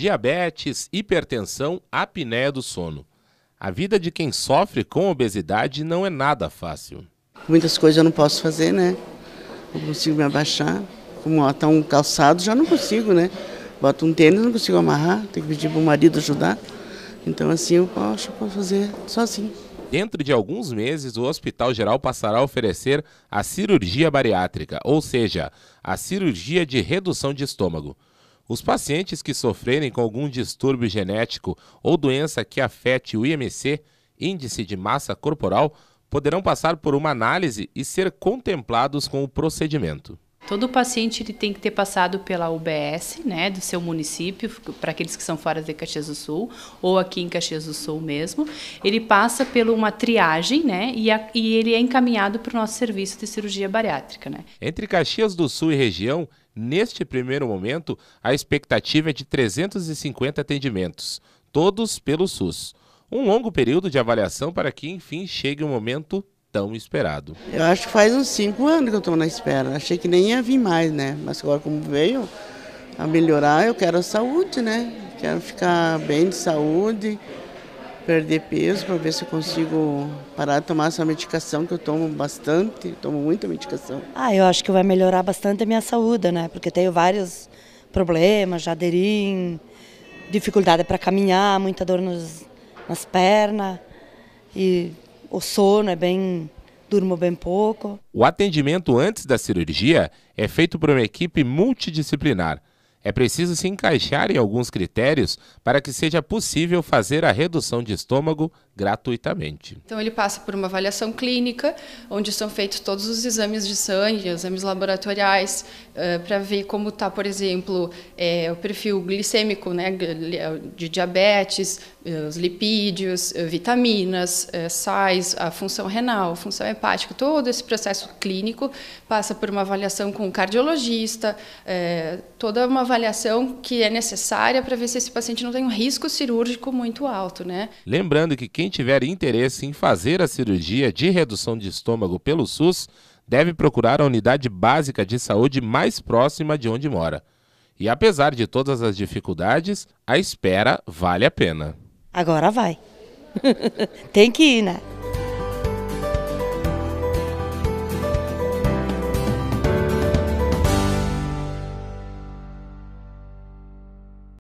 diabetes, hipertensão, apneia do sono. A vida de quem sofre com obesidade não é nada fácil. Muitas coisas eu não posso fazer, né? Não consigo me abaixar. Como está um calçado, já não consigo, né? Boto um tênis, não consigo amarrar, tenho que pedir para o marido ajudar. Então, assim, eu posso, posso fazer sozinho. Assim. Dentro de alguns meses, o Hospital Geral passará a oferecer a cirurgia bariátrica, ou seja, a cirurgia de redução de estômago. Os pacientes que sofrerem com algum distúrbio genético ou doença que afete o IMC, índice de massa corporal, poderão passar por uma análise e ser contemplados com o procedimento. Todo paciente ele tem que ter passado pela UBS, né, do seu município, para aqueles que são fora de Caxias do Sul, ou aqui em Caxias do Sul mesmo. Ele passa por uma triagem, né, e, a, e ele é encaminhado para o nosso serviço de cirurgia bariátrica, né. Entre Caxias do Sul e região, neste primeiro momento, a expectativa é de 350 atendimentos, todos pelo SUS. Um longo período de avaliação para que, enfim, chegue o momento tão esperado. Eu acho que faz uns cinco anos que eu estou na espera. Achei que nem ia vir mais, né? Mas agora como veio a melhorar, eu quero a saúde, né? Quero ficar bem de saúde, perder peso para ver se eu consigo parar de tomar essa medicação que eu tomo bastante, tomo muita medicação. Ah, eu acho que vai melhorar bastante a minha saúde, né? Porque tenho vários problemas, já aderim, dificuldade para caminhar, muita dor nos, nas pernas e o sono é bem durmo bem pouco. O atendimento antes da cirurgia é feito por uma equipe multidisciplinar é preciso se encaixar em alguns critérios para que seja possível fazer a redução de estômago gratuitamente. Então ele passa por uma avaliação clínica, onde são feitos todos os exames de sangue, exames laboratoriais, eh, para ver como está, por exemplo, eh, o perfil glicêmico, né, eh, de diabetes, os lipídios, vitaminas, sais, a função renal, a função hepática, todo esse processo clínico passa por uma avaliação com o cardiologista, toda uma avaliação que é necessária para ver se esse paciente não tem um risco cirúrgico muito alto, né? Lembrando que quem tiver interesse em fazer a cirurgia de redução de estômago pelo SUS deve procurar a unidade básica de saúde mais próxima de onde mora. E apesar de todas as dificuldades, a espera vale a pena. Agora vai. tem que ir, né?